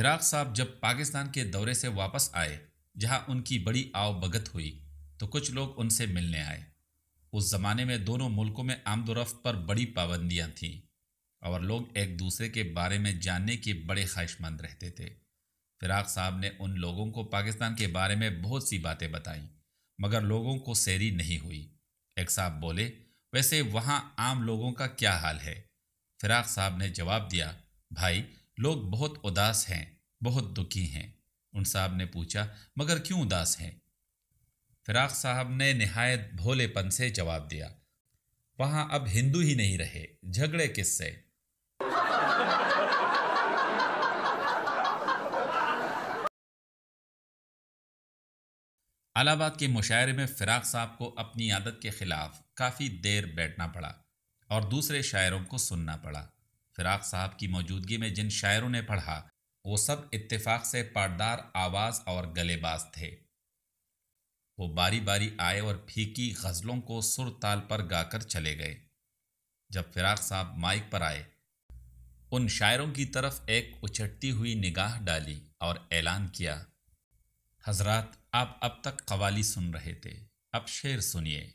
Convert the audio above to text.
फिराक साहब जब पाकिस्तान के दौरे से वापस आए जहां उनकी बड़ी आव भगत हुई तो कुछ लोग उनसे मिलने आए उस ज़माने में दोनों मुल्कों में आमदोरफ्त पर बड़ी पाबंदियां थीं और लोग एक दूसरे के बारे में जानने के बड़े ख्वाहिशमंद रहते थे फिराक साहब ने उन लोगों को पाकिस्तान के बारे में बहुत सी बातें बताईं मगर लोगों को सैरी नहीं हुई एक साहब बोले वैसे वहाँ आम लोगों का क्या हाल है फिराक साहब ने जवाब दिया भाई लोग बहुत उदास हैं बहुत दुखी हैं उन साहब ने पूछा मगर क्यों उदास हैं फिराक साहब ने नहायत भोलेपन से जवाब दिया वहां अब हिंदू ही नहीं रहे झगड़े किससे अलाहाबाद के मुशायरे में फिराक साहब को अपनी आदत के खिलाफ काफ़ी देर बैठना पड़ा और दूसरे शायरों को सुनना पड़ा फिराक साहब की मौजूदगी में जिन शायरों ने पढ़ा वो सब इत्तेफाक से पाटदार आवाज़ और गलेबाज थे वो बारी बारी आए और फीकी गज़लों को सुर ताल पर गाकर चले गए जब फिराक साहब माइक पर आए उन शायरों की तरफ एक उछटती हुई निगाह डाली और ऐलान किया हजरत आप अब तक कवाली सुन रहे थे अब शेर सुनिए